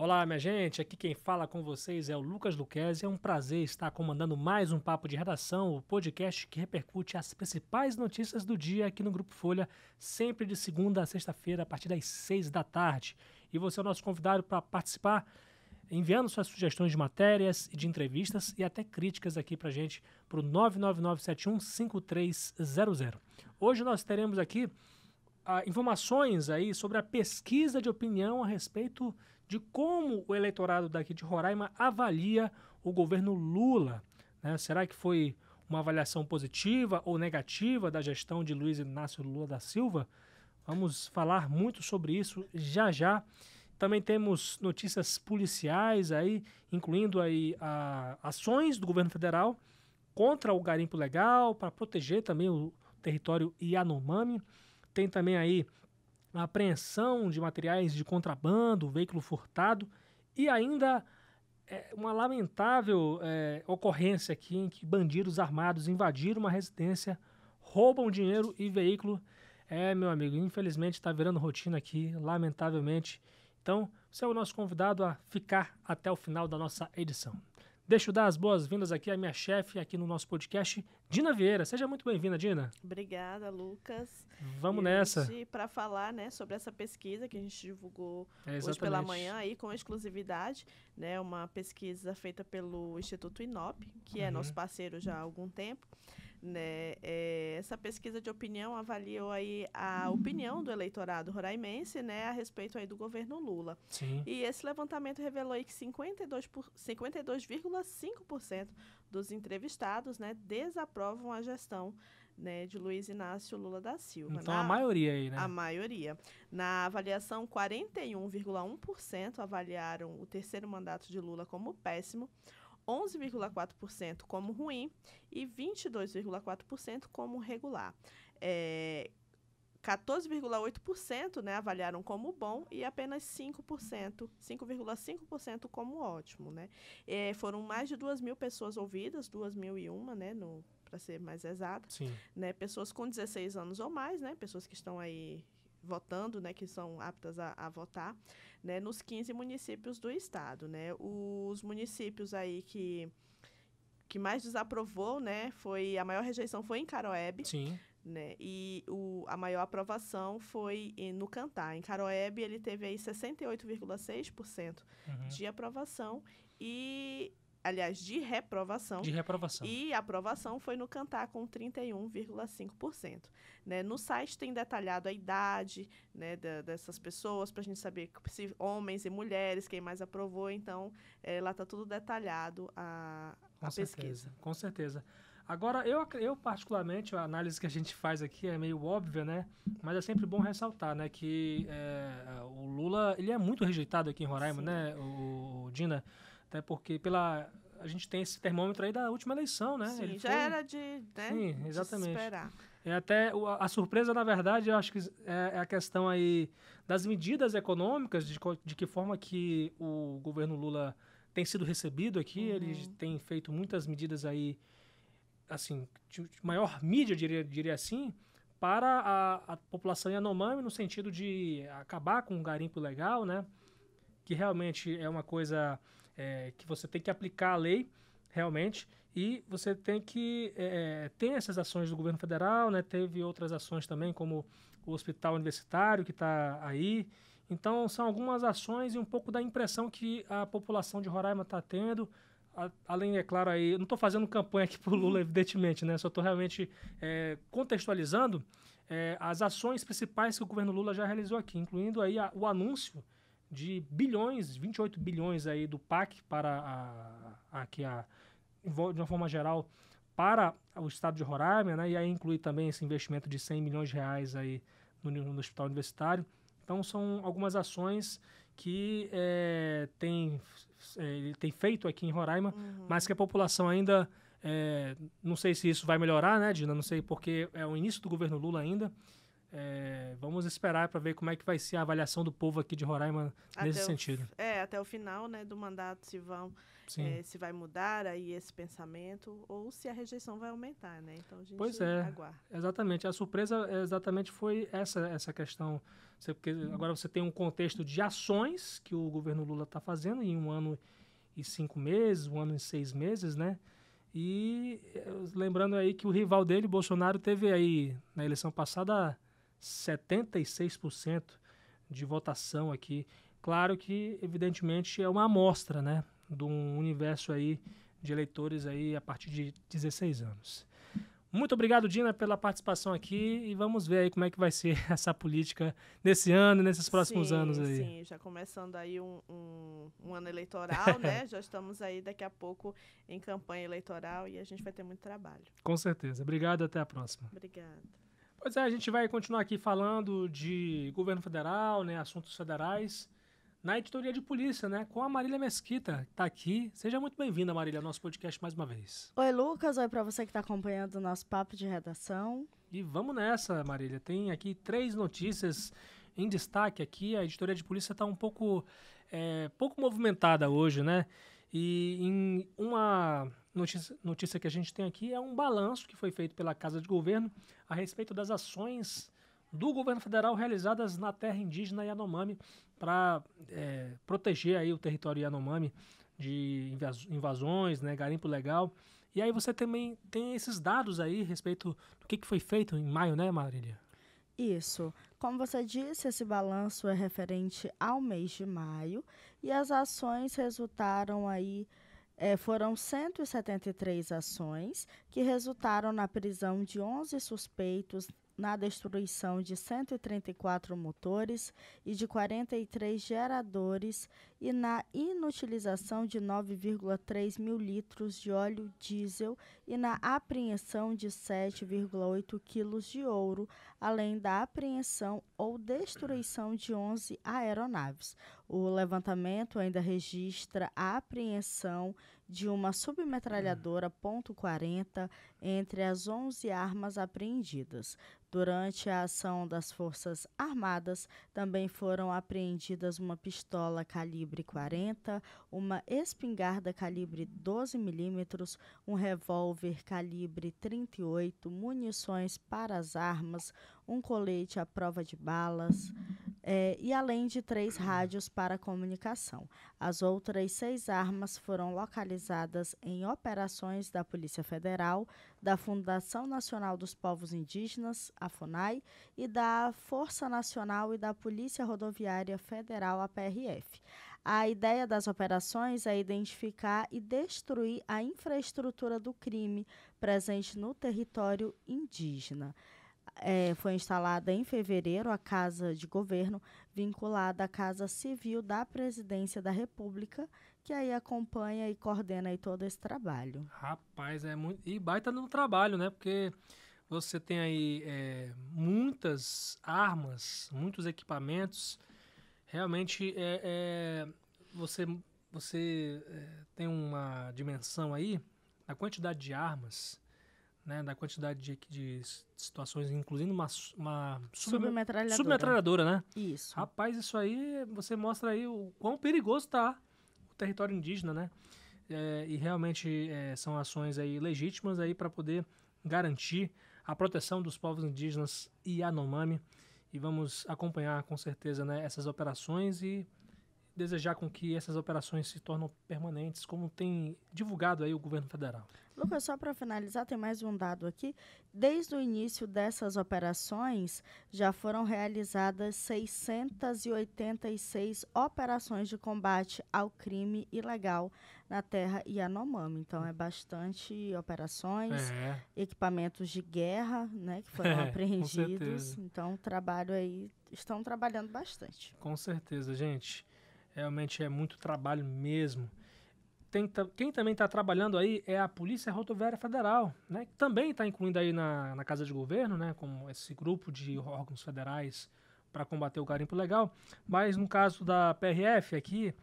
Olá, minha gente. Aqui quem fala com vocês é o Lucas Luquez. É um prazer estar comandando mais um papo de redação, o podcast que repercute as principais notícias do dia aqui no Grupo Folha, sempre de segunda a sexta-feira a partir das seis da tarde. E você é o nosso convidado para participar, enviando suas sugestões de matérias e de entrevistas e até críticas aqui para gente para o 999715300. Hoje nós teremos aqui ah, informações aí sobre a pesquisa de opinião a respeito de como o eleitorado daqui de Roraima avalia o governo Lula. Né? Será que foi uma avaliação positiva ou negativa da gestão de Luiz Inácio Lula da Silva? Vamos falar muito sobre isso já já. Também temos notícias policiais aí, incluindo aí a, ações do governo federal contra o garimpo legal, para proteger também o território Yanomami. Tem também aí na apreensão de materiais de contrabando, veículo furtado e ainda é, uma lamentável é, ocorrência aqui em que bandidos armados invadiram uma residência, roubam dinheiro e veículo. É, meu amigo, infelizmente está virando rotina aqui, lamentavelmente. Então, você é o nosso convidado a ficar até o final da nossa edição. Deixa eu dar as boas-vindas aqui à minha chefe aqui no nosso podcast, Dina Vieira. Seja muito bem-vinda, Dina. Obrigada, Lucas. Vamos e nessa. Para falar, né, sobre essa pesquisa que a gente divulgou é, hoje pela manhã aí com exclusividade, né, uma pesquisa feita pelo Instituto Inop, que é uhum. é nosso parceiro já há algum tempo. Né? É, essa pesquisa de opinião avaliou aí a opinião do eleitorado roraimense né, a respeito aí do governo Lula. Sim. E esse levantamento revelou aí que 52,5% dos entrevistados né, desaprovam a gestão né, de Luiz Inácio Lula da Silva. Então, Na, a maioria aí, né? A maioria. Na avaliação, 41,1% avaliaram o terceiro mandato de Lula como péssimo, 11,4% como ruim e 22,4% como regular. É, 14,8% né, avaliaram como bom e apenas 5%, 5,5% como ótimo. Né? É, foram mais de 2 mil pessoas ouvidas, 2.001 né, para ser mais exato, Sim. né? Pessoas com 16 anos ou mais, né? Pessoas que estão aí votando, né, que são aptas a, a votar, né, nos 15 municípios do estado, né? Os municípios aí que que mais desaprovou, né, foi a maior rejeição foi em Caroebe. Sim. Né? E o, a maior aprovação foi no Cantar. Em Caroeb ele teve aí 68,6% uhum. de aprovação e aliás, de reprovação. De reprovação. E aprovação foi no Cantar com 31,5%. Né? No site tem detalhado a idade né, da, dessas pessoas, para a gente saber se homens e mulheres, quem mais aprovou. Então, é, lá está tudo detalhado a, com a certeza, pesquisa. Com certeza. Agora, eu, eu particularmente, a análise que a gente faz aqui é meio óbvia, né? Mas é sempre bom ressaltar, né? Que é, o Lula, ele é muito rejeitado aqui em Roraima, Sim. né, o, o Dina? Até né, porque pela a gente tem esse termômetro aí da última eleição, né? Sim, Ele já foi... era de, né? Sim, exatamente. De esperar. É até a surpresa, na verdade, eu acho que é, é a questão aí das medidas econômicas, de, de que forma que o governo Lula tem sido recebido aqui. Uhum. Ele tem feito muitas medidas aí, assim, de, de maior mídia, diria, diria assim, para a, a população Yanomami, no sentido de acabar com o garimpo legal, né? que realmente é uma coisa é, que você tem que aplicar a lei realmente e você tem que é, é tem essas ações do governo federal, né? Teve outras ações também como o hospital universitário que está aí. Então são algumas ações e um pouco da impressão que a população de Roraima está tendo. A, além é claro aí, não estou fazendo campanha aqui para o Lula uhum. evidentemente, né? Só estou realmente é, contextualizando é, as ações principais que o governo Lula já realizou aqui, incluindo aí a, o anúncio de bilhões, 28 bilhões aí do PAC para a, aqui a, de uma forma geral para o estado de Roraima, né? E aí inclui também esse investimento de 100 milhões de reais aí no, no hospital universitário. Então são algumas ações que é, tem, é, tem feito aqui em Roraima, uhum. mas que a população ainda é, não sei se isso vai melhorar, né, Dina? Não sei porque é o início do governo Lula ainda é, vamos esperar para ver como é que vai ser a avaliação do povo aqui de Roraima até nesse o, sentido. É, até o final né, do mandato se vão é, se vai mudar aí esse pensamento ou se a rejeição vai aumentar, né? Então a gente pois é, aguarda. Exatamente. A surpresa é exatamente foi essa essa questão. Você, porque hum. agora você tem um contexto de ações que o governo Lula está fazendo em um ano e cinco meses, um ano e seis meses, né? E eh, lembrando aí que o rival dele, Bolsonaro, teve aí na eleição passada 76% de votação aqui. Claro que, evidentemente, é uma amostra, né? De um universo aí de eleitores aí a partir de 16 anos. Muito obrigado, Dina, pela participação aqui e vamos ver aí como é que vai ser essa política nesse ano e nesses próximos sim, anos aí. Sim, já começando aí um, um, um ano eleitoral, né? Já estamos aí daqui a pouco em campanha eleitoral e a gente vai ter muito trabalho. Com certeza. Obrigado, até a próxima. Obrigada. Pois é, a gente vai continuar aqui falando de governo federal, né, assuntos federais, na editoria de polícia, né, com a Marília Mesquita, que está aqui. Seja muito bem-vinda, Marília, ao nosso podcast mais uma vez. Oi, Lucas. Oi para você que está acompanhando o nosso papo de redação. E vamos nessa, Marília. Tem aqui três notícias em destaque aqui. A editoria de polícia está um pouco, é, pouco movimentada hoje, né? E em uma notícia, notícia que a gente tem aqui é um balanço que foi feito pela Casa de Governo a respeito das ações do governo federal realizadas na terra indígena Yanomami para é, proteger aí o território Yanomami de invasões, né, garimpo legal. E aí você também tem esses dados aí a respeito do que, que foi feito em maio, né, Marília? Isso. Como você disse, esse balanço é referente ao mês de maio e as ações resultaram aí é, foram 173 ações que resultaram na prisão de 11 suspeitos na destruição de 134 motores e de 43 geradores e na inutilização de 9,3 mil litros de óleo diesel e na apreensão de 7,8 quilos de ouro, além da apreensão ou destruição de 11 aeronaves. O levantamento ainda registra a apreensão de uma submetralhadora .40 entre as 11 armas apreendidas. Durante a ação das Forças Armadas, também foram apreendidas uma pistola calibre 40, uma espingarda calibre 12 mm, um revólver calibre 38, munições para as armas, um colete à prova de balas. É, e além de três rádios para comunicação. As outras seis armas foram localizadas em operações da Polícia Federal, da Fundação Nacional dos Povos Indígenas, a FUNAI, e da Força Nacional e da Polícia Rodoviária Federal, a PRF. A ideia das operações é identificar e destruir a infraestrutura do crime presente no território indígena é, foi instalada em fevereiro a Casa de Governo, vinculada à Casa Civil da Presidência da República, que aí acompanha e coordena aí todo esse trabalho. Rapaz, é muito. E baita no trabalho, né? Porque você tem aí é, muitas armas, muitos equipamentos. Realmente é, é você, você é, tem uma dimensão aí, a quantidade de armas né, da quantidade de, de situações, incluindo uma, uma submetralhadora. submetralhadora, né? Isso. Rapaz, isso aí, você mostra aí o quão perigoso está o território indígena, né? É, e realmente é, são ações aí legítimas aí para poder garantir a proteção dos povos indígenas e Yanomami. E vamos acompanhar com certeza né, essas operações e desejar com que essas operações se tornem permanentes, como tem divulgado aí o governo federal. Lucas, só para finalizar, tem mais um dado aqui. Desde o início dessas operações, já foram realizadas 686 operações de combate ao crime ilegal na terra Yanomami. Então, é bastante operações, é. equipamentos de guerra né, que foram é, apreendidos. Então, trabalho aí, estão trabalhando bastante. Com certeza, gente. Realmente é muito trabalho mesmo. Tem, quem também está trabalhando aí é a Polícia Rodoviária Federal, né? Que também está incluindo aí na, na Casa de Governo, né? Como esse grupo de órgãos federais para combater o garimpo legal. Mas no caso da PRF aqui,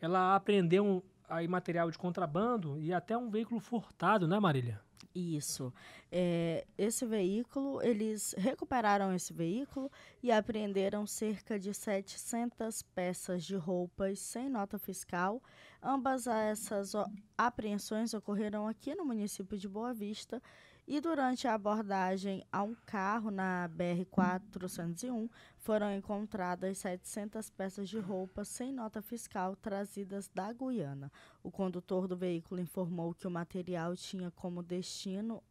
ela apreendeu aí material de contrabando e até um veículo furtado, né, Marília? Isso. É, esse veículo, eles recuperaram esse veículo e apreenderam cerca de 700 peças de roupas sem nota fiscal. Ambas essas apreensões ocorreram aqui no município de Boa Vista e durante a abordagem a um carro na BR-401, foram encontradas 700 peças de roupa sem nota fiscal trazidas da Guiana. O condutor do veículo informou que o material tinha como destino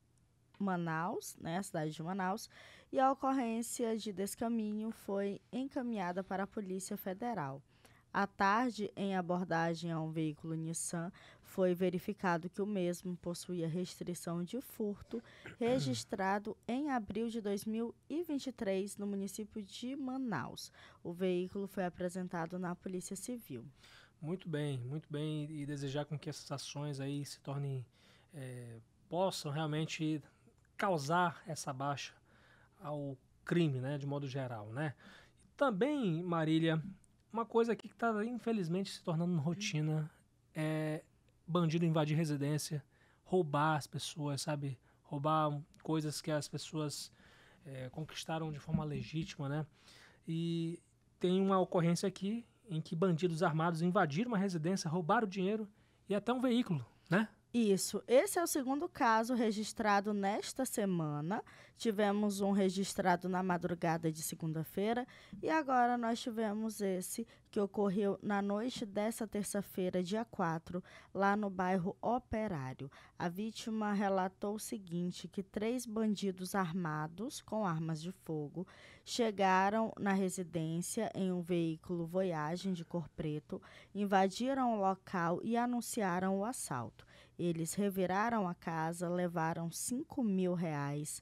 Manaus, né, a cidade de Manaus, e a ocorrência de descaminho foi encaminhada para a Polícia Federal. À tarde, em abordagem a um veículo Nissan, foi verificado que o mesmo possuía restrição de furto, registrado em abril de 2023 no município de Manaus. O veículo foi apresentado na Polícia Civil. Muito bem, muito bem. E desejar com que essas ações aí se tornem, é, possam realmente causar essa baixa ao crime, né, de modo geral, né? Também, Marília, uma coisa aqui que está infelizmente se tornando rotina é bandido invadir residência, roubar as pessoas, sabe? Roubar coisas que as pessoas é, conquistaram de forma legítima, né? E tem uma ocorrência aqui em que bandidos armados invadiram uma residência, roubaram dinheiro e até um veículo, né? Isso, esse é o segundo caso registrado nesta semana. Tivemos um registrado na madrugada de segunda-feira e agora nós tivemos esse que ocorreu na noite dessa terça-feira, dia 4, lá no bairro Operário. A vítima relatou o seguinte: que três bandidos armados com armas de fogo chegaram na residência em um veículo Voyage de cor preto, invadiram o local e anunciaram o assalto. Eles reviraram a casa, levaram 5 mil reais,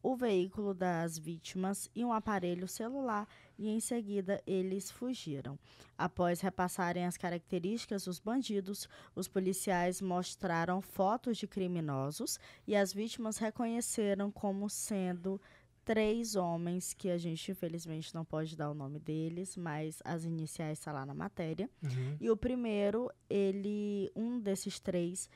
o veículo das vítimas e um aparelho celular e em seguida eles fugiram. Após repassarem as características dos bandidos, os policiais mostraram fotos de criminosos e as vítimas reconheceram como sendo três homens que a gente infelizmente não pode dar o nome deles, mas as iniciais está lá na matéria. Uhum. E o primeiro, ele, um desses três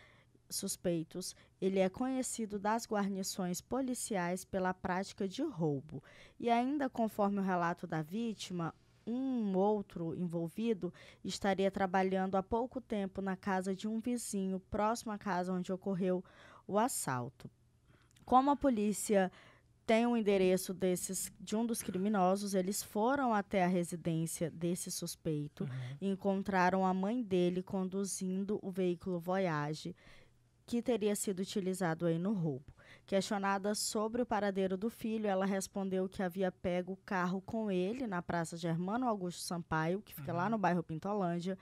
suspeitos, ele é conhecido das guarnições policiais pela prática de roubo. E ainda conforme o relato da vítima, um outro envolvido estaria trabalhando há pouco tempo na casa de um vizinho próximo à casa onde ocorreu o assalto. Como a polícia tem o um endereço desses de um dos criminosos, eles foram até a residência desse suspeito uhum. e encontraram a mãe dele conduzindo o veículo Voyage que teria sido utilizado aí no roubo. Questionada sobre o paradeiro do filho, ela respondeu que havia pego o carro com ele na Praça Germano Augusto Sampaio, que fica uhum. lá no bairro Pintolândia,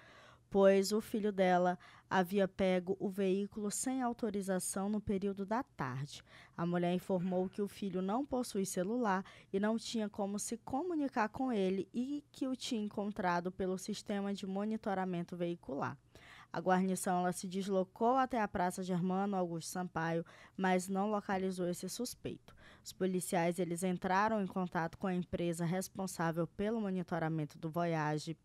pois o filho dela havia pego o veículo sem autorização no período da tarde. A mulher informou que o filho não possui celular e não tinha como se comunicar com ele e que o tinha encontrado pelo sistema de monitoramento veicular. A guarnição ela se deslocou até a Praça Germano Augusto Sampaio, mas não localizou esse suspeito. Os policiais eles entraram em contato com a empresa responsável pelo monitoramento do Voyage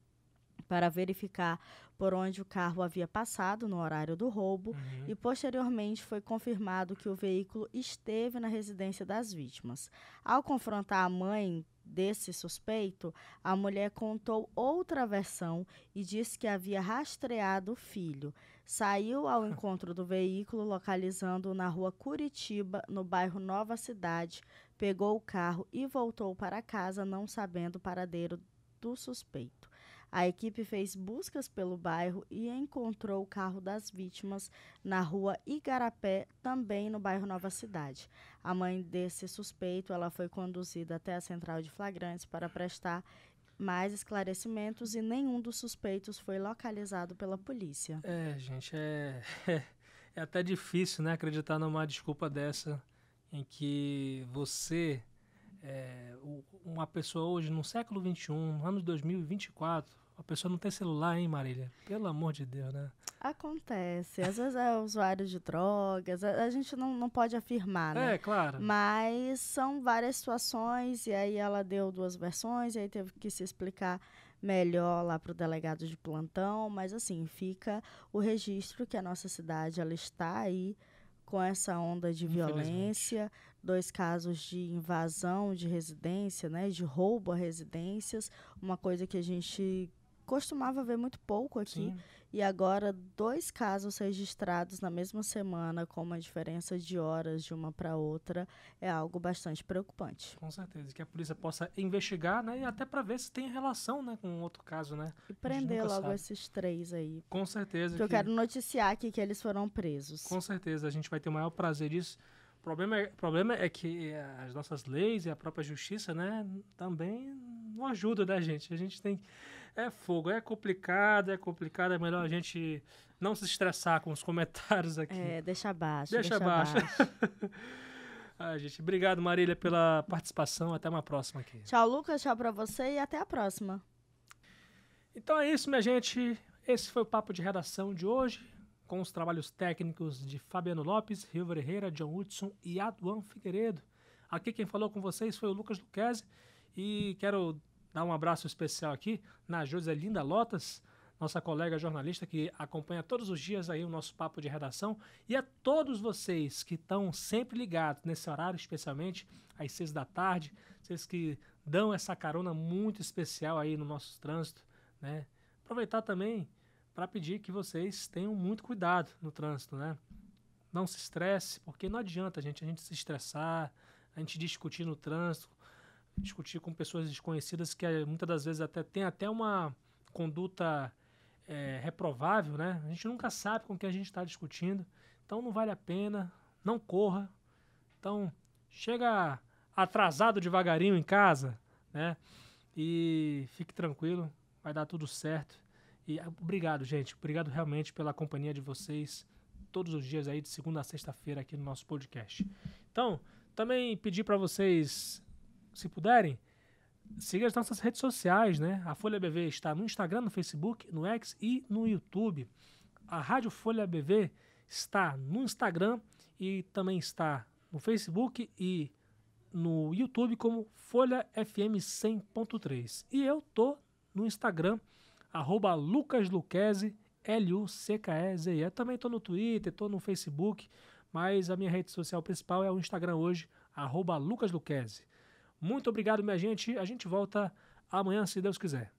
para verificar por onde o carro havia passado no horário do roubo uhum. e posteriormente foi confirmado que o veículo esteve na residência das vítimas. Ao confrontar a mãe desse suspeito, a mulher contou outra versão e disse que havia rastreado o filho. Saiu ao encontro do veículo, localizando-o na rua Curitiba, no bairro Nova Cidade, pegou o carro e voltou para casa, não sabendo o paradeiro do suspeito. A equipe fez buscas pelo bairro e encontrou o carro das vítimas na rua Igarapé, também no bairro Nova Cidade. A mãe desse suspeito, ela foi conduzida até a central de flagrantes para prestar mais esclarecimentos e nenhum dos suspeitos foi localizado pela polícia. É, gente, é, é, até difícil né, acreditar numa desculpa dessa em que você, é, uma pessoa hoje, no século XXI, no ano de 2024, a pessoa não tem celular, hein, Marília? Pelo amor de Deus, né? Acontece. Às vezes é usuário de drogas, a, gente não, não pode afirmar, né? É, claro. Mas são várias situações, e aí ela deu duas versões, e aí teve que se explicar melhor lá para o delegado de plantão, mas assim, fica o registro que a nossa cidade ela está aí com essa onda de violência, dois casos de invasão de residência, né, de roubo a residências, uma coisa que a gente costumava ver muito pouco aqui. Sim. E agora, dois casos registrados na mesma semana, com uma diferença de horas de uma para outra, é algo bastante preocupante. Com certeza. Que a polícia possa investigar, né? E até para ver se tem relação né, com outro caso, né? E prender logo sabe. esses três aí. Com certeza. Que... Eu quero noticiar aqui que eles foram presos. Com certeza. A gente vai ter o maior prazer disso. O problema é, problema é que eh, as nossas leis e a própria justiça, né, também não ajudam, da né, gente? A gente tem é fogo, é complicado, é complicado. É melhor a gente não se estressar com os comentários aqui. É, deixa abaixo. Deixa, deixa abaixo. ah, gente, obrigado, Marília, pela participação. Até uma próxima aqui. Tchau, Lucas. Tchau para você e até a próxima. Então é isso, minha gente. Esse foi o papo de redação de hoje, com os trabalhos técnicos de Fabiano Lopes, Rio Herrera, John Hudson e Aduan Figueiredo. Aqui quem falou com vocês foi o Lucas Luquezzi e quero dar um abraço especial aqui na Joselinda Lotas, nossa colega jornalista que acompanha todos os dias aí o nosso papo de redação e a todos vocês que estão sempre ligados nesse horário, especialmente às seis da tarde, vocês que dão essa carona muito especial aí no nosso trânsito, né? Aproveitar também para pedir que vocês tenham muito cuidado no trânsito, né? Não se estresse, porque não adianta, gente, a gente se estressar, a gente discutir no trânsito, discutir com pessoas desconhecidas que eh, muitas das vezes até tem até uma conduta é, reprovável, né? A gente nunca sabe com quem a gente está discutindo, então não vale a pena, não corra. Então chega atrasado devagarinho em casa, né? E fique tranquilo, vai dar tudo certo. E ah, obrigado, gente. Obrigado realmente pela companhia de vocês todos os dias aí de segunda a sexta-feira aqui no nosso podcast. Então, também pedi para vocês se puderem, siga as nossas redes sociais, né? A Folha BV está no Instagram, no Facebook, no X e no YouTube. A Rádio Folha BV está no Instagram e também está no Facebook e no YouTube como Folha FM 100.3. E eu tô no Instagram, arroba Lucas L-U-C-K-E-Z-E. Também tô no Twitter, tô no Facebook, mas a minha rede social principal é o Instagram hoje, arroba Lucas muito obrigado, minha gente. A gente volta amanhã, se Deus quiser.